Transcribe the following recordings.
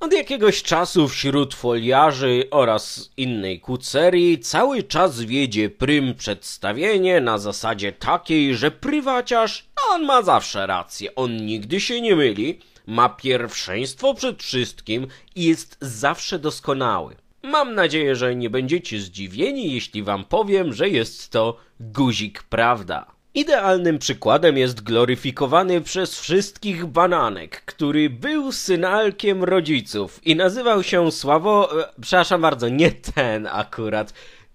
Od jakiegoś czasu wśród foliarzy oraz innej kucerii cały czas wiedzie prym przedstawienie na zasadzie takiej, że prywaciarz, on ma zawsze rację, on nigdy się nie myli, ma pierwszeństwo przed wszystkim i jest zawsze doskonały. Mam nadzieję, że nie będziecie zdziwieni, jeśli wam powiem, że jest to guzik prawda. Idealnym przykładem jest gloryfikowany przez wszystkich bananek, który był synalkiem rodziców i nazywał się Sławo... E, przepraszam bardzo, nie ten akurat.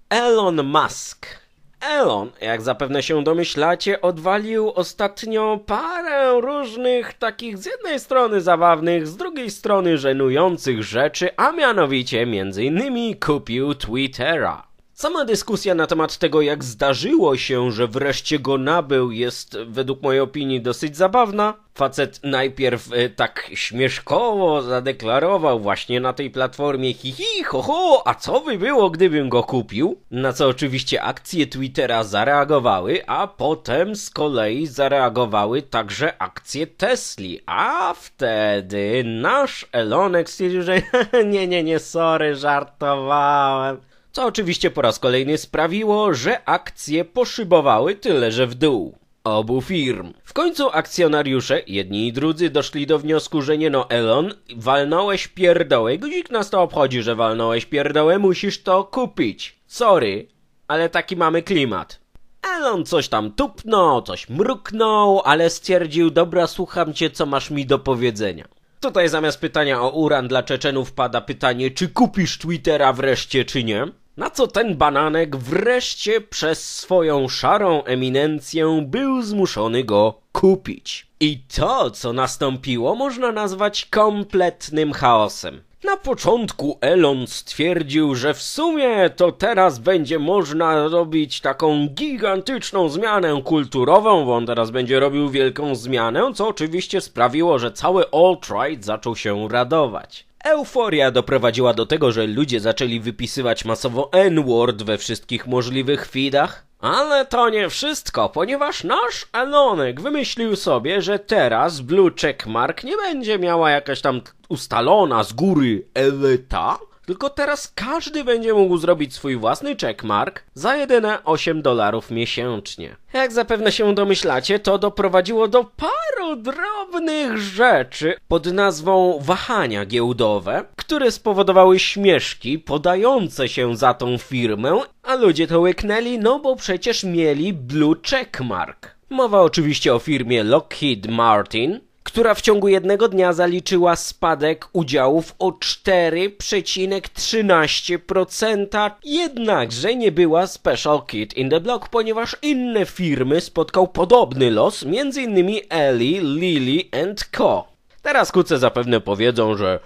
Elon Musk. Elon, jak zapewne się domyślacie, odwalił ostatnio parę różnych takich z jednej strony zabawnych, z drugiej strony żenujących rzeczy, a mianowicie między innymi kupił Twittera. Sama dyskusja na temat tego, jak zdarzyło się, że wreszcie go nabył, jest według mojej opinii dosyć zabawna. Facet najpierw e, tak śmieszkowo zadeklarował właśnie na tej platformie hihi, ho, ho, a co by było, gdybym go kupił? Na co oczywiście akcje Twittera zareagowały, a potem z kolei zareagowały także akcje Tesli. A wtedy nasz Elonek stwierdził, że nie, nie, nie, sorry, żartowałem co oczywiście po raz kolejny sprawiło, że akcje poszybowały tyle, że w dół obu firm. W końcu akcjonariusze, jedni i drudzy, doszli do wniosku, że nie no Elon, walnąłeś pierdołę, guzik nas to obchodzi, że walnąłeś pierdołę, musisz to kupić. Sorry, ale taki mamy klimat. Elon coś tam tupnął, coś mruknął, ale stwierdził, dobra słucham cię, co masz mi do powiedzenia. Tutaj zamiast pytania o uran dla Czeczenów pada pytanie, czy kupisz Twittera wreszcie, czy nie? Na co ten bananek wreszcie przez swoją szarą eminencję był zmuszony go kupić. I to, co nastąpiło, można nazwać kompletnym chaosem. Na początku Elon stwierdził, że w sumie to teraz będzie można robić taką gigantyczną zmianę kulturową, bo on teraz będzie robił wielką zmianę, co oczywiście sprawiło, że cały alt-right zaczął się radować. Euforia doprowadziła do tego, że ludzie zaczęli wypisywać masowo N-word we wszystkich możliwych feedach. Ale to nie wszystko, ponieważ nasz Elonek wymyślił sobie, że teraz Blue Checkmark nie będzie miała jakaś tam ustalona z góry elita, tylko teraz każdy będzie mógł zrobić swój własny checkmark za jedyne 8 dolarów miesięcznie. Jak zapewne się domyślacie, to doprowadziło do paru drobnych rzeczy pod nazwą wahania giełdowe, które spowodowały śmieszki podające się za tą firmę, a ludzie to łyknęli, no bo przecież mieli blue checkmark. Mowa oczywiście o firmie Lockheed Martin, która w ciągu jednego dnia zaliczyła spadek udziałów o 4,13%. Jednakże nie była Special kit in the Block, ponieważ inne firmy spotkał podobny los, m.in. Ellie, Lily and Co. Teraz kuce zapewne powiedzą, że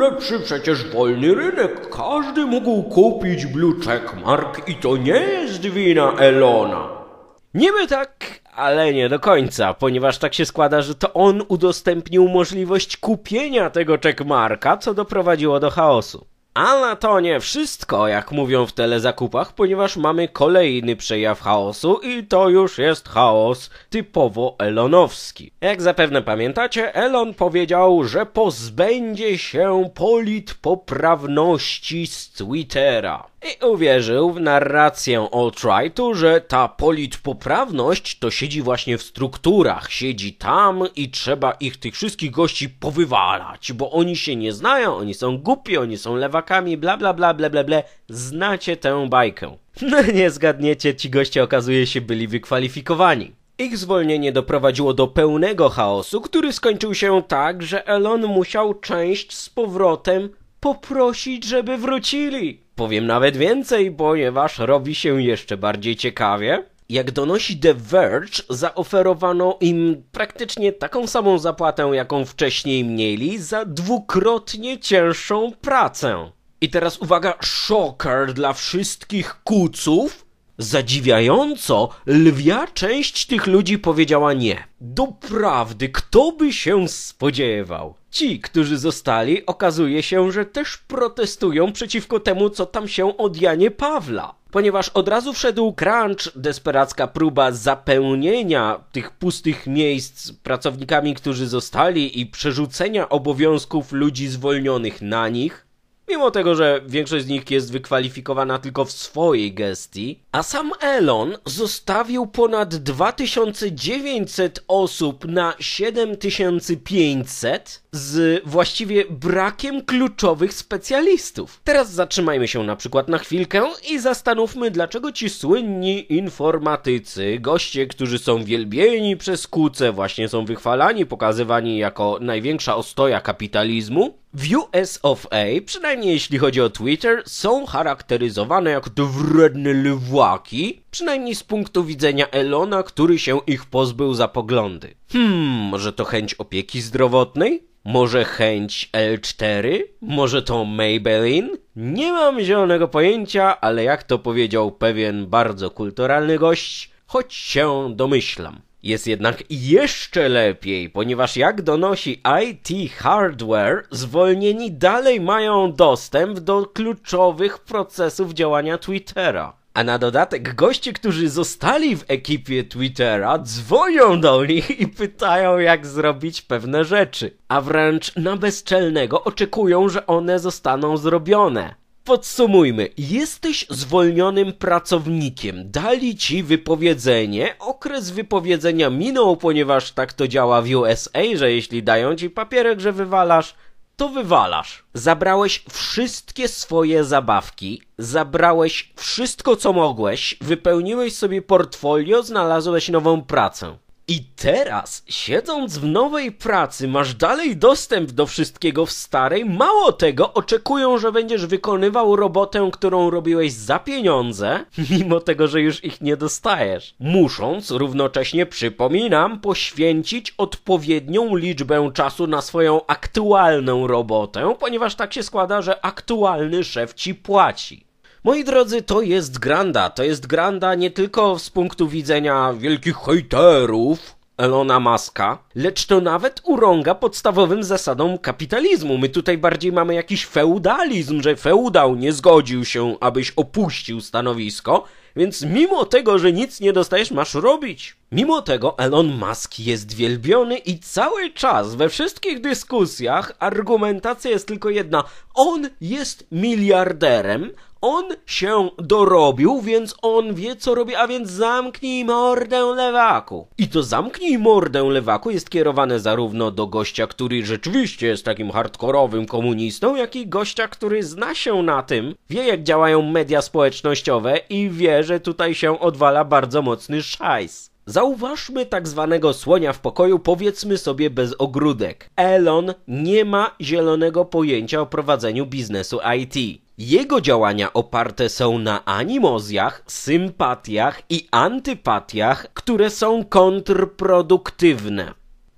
lepszy przecież wolny rynek, każdy mógł kupić Blue Checkmark i to nie jest wina Elona. Niby tak, ale nie do końca, ponieważ tak się składa, że to on udostępnił możliwość kupienia tego checkmarka, co doprowadziło do chaosu. Ale to nie wszystko, jak mówią w telezakupach, ponieważ mamy kolejny przejaw chaosu i to już jest chaos typowo elonowski. Jak zapewne pamiętacie, Elon powiedział, że pozbędzie się politpoprawności z Twittera i uwierzył w narrację Alt-Rightu, że ta politpoprawność to siedzi właśnie w strukturach, siedzi tam i trzeba ich tych wszystkich gości powywalać, bo oni się nie znają, oni są głupi, oni są lewakami, bla bla bla bla bla bla. Znacie tę bajkę. No nie zgadniecie, ci goście okazuje się byli wykwalifikowani. Ich zwolnienie doprowadziło do pełnego chaosu, który skończył się tak, że Elon musiał część z powrotem poprosić, żeby wrócili. Powiem nawet więcej, ponieważ robi się jeszcze bardziej ciekawie. Jak donosi The Verge, zaoferowano im praktycznie taką samą zapłatę, jaką wcześniej mieli, za dwukrotnie cięższą pracę. I teraz uwaga, szoker dla wszystkich kuców. Zadziwiająco, lwia część tych ludzi powiedziała nie. Doprawdy, kto by się spodziewał? Ci, którzy zostali, okazuje się, że też protestują przeciwko temu, co tam się od Janie Pawla. Ponieważ od razu wszedł crunch, desperacka próba zapełnienia tych pustych miejsc pracownikami, którzy zostali i przerzucenia obowiązków ludzi zwolnionych na nich, mimo tego, że większość z nich jest wykwalifikowana tylko w swojej gestii, a sam Elon zostawił ponad 2900 osób na 7500 z właściwie brakiem kluczowych specjalistów. Teraz zatrzymajmy się na przykład na chwilkę i zastanówmy, dlaczego ci słynni informatycy, goście, którzy są wielbieni przez kuce, właśnie są wychwalani, pokazywani jako największa ostoja kapitalizmu, w US of A, przynajmniej jeśli chodzi o Twitter, są charakteryzowane jako wredny lwa przynajmniej z punktu widzenia Elona, który się ich pozbył za poglądy. Hmm, może to chęć opieki zdrowotnej? Może chęć L4? Może to Maybelline? Nie mam zielonego pojęcia, ale jak to powiedział pewien bardzo kulturalny gość, choć się domyślam. Jest jednak jeszcze lepiej, ponieważ jak donosi IT Hardware, zwolnieni dalej mają dostęp do kluczowych procesów działania Twittera. A na dodatek goście, którzy zostali w ekipie Twittera, dzwonią do nich i pytają, jak zrobić pewne rzeczy, a wręcz na bezczelnego oczekują, że one zostaną zrobione. Podsumujmy, jesteś zwolnionym pracownikiem, dali ci wypowiedzenie, okres wypowiedzenia minął, ponieważ tak to działa w USA, że jeśli dają ci papierek, że wywalasz, to wywalasz. Zabrałeś wszystkie swoje zabawki, zabrałeś wszystko, co mogłeś, wypełniłeś sobie portfolio, znalazłeś nową pracę. I teraz, siedząc w nowej pracy, masz dalej dostęp do wszystkiego w starej. Mało tego, oczekują, że będziesz wykonywał robotę, którą robiłeś za pieniądze, mimo tego, że już ich nie dostajesz. Musząc równocześnie, przypominam, poświęcić odpowiednią liczbę czasu na swoją aktualną robotę, ponieważ tak się składa, że aktualny szef ci płaci. Moi drodzy, to jest granda. To jest granda nie tylko z punktu widzenia wielkich hejterów, Elona Muska, lecz to nawet urąga podstawowym zasadom kapitalizmu. My tutaj bardziej mamy jakiś feudalizm, że feudał nie zgodził się, abyś opuścił stanowisko, więc mimo tego, że nic nie dostajesz, masz robić. Mimo tego Elon Musk jest wielbiony i cały czas we wszystkich dyskusjach argumentacja jest tylko jedna. On jest miliarderem, on się dorobił, więc on wie, co robi, a więc zamknij mordę lewaku. I to zamknij mordę lewaku jest kierowane zarówno do gościa, który rzeczywiście jest takim hardkorowym komunistą, jak i gościa, który zna się na tym, wie jak działają media społecznościowe i wie, że tutaj się odwala bardzo mocny szajs. Zauważmy tak zwanego słonia w pokoju, powiedzmy sobie bez ogródek. Elon nie ma zielonego pojęcia o prowadzeniu biznesu IT. Jego działania oparte są na animozjach, sympatiach i antypatiach, które są kontrproduktywne.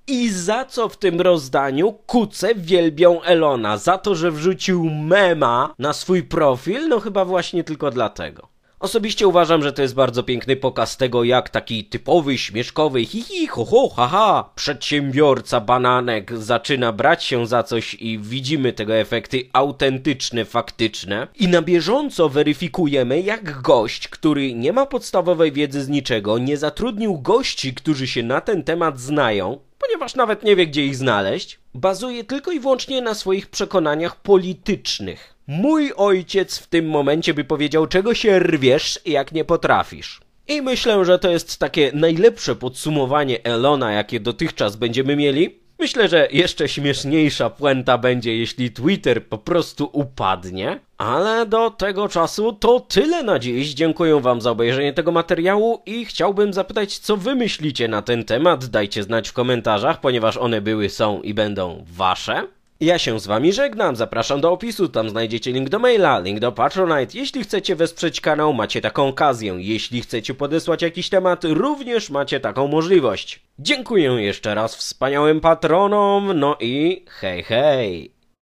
I za co w tym rozdaniu kuce wielbią Elona? Za to, że wrzucił mema na swój profil? No chyba właśnie tylko dlatego. Osobiście uważam, że to jest bardzo piękny pokaz tego, jak taki typowy, śmieszkowy, hi, ho, ho, haha, przedsiębiorca bananek zaczyna brać się za coś i widzimy tego efekty autentyczne, faktyczne. I na bieżąco weryfikujemy, jak gość, który nie ma podstawowej wiedzy z niczego, nie zatrudnił gości, którzy się na ten temat znają, ponieważ nawet nie wie, gdzie ich znaleźć, bazuje tylko i wyłącznie na swoich przekonaniach politycznych. Mój ojciec w tym momencie by powiedział, czego się rwiesz, jak nie potrafisz. I myślę, że to jest takie najlepsze podsumowanie Elona, jakie dotychczas będziemy mieli. Myślę, że jeszcze śmieszniejsza puenta będzie, jeśli Twitter po prostu upadnie. Ale do tego czasu to tyle na dziś. Dziękuję Wam za obejrzenie tego materiału i chciałbym zapytać, co Wy myślicie na ten temat. Dajcie znać w komentarzach, ponieważ one były, są i będą Wasze. Ja się z wami żegnam, zapraszam do opisu, tam znajdziecie link do maila, link do Patronite. Jeśli chcecie wesprzeć kanał, macie taką okazję. Jeśli chcecie podesłać jakiś temat, również macie taką możliwość. Dziękuję jeszcze raz wspaniałym patronom, no i hej hej!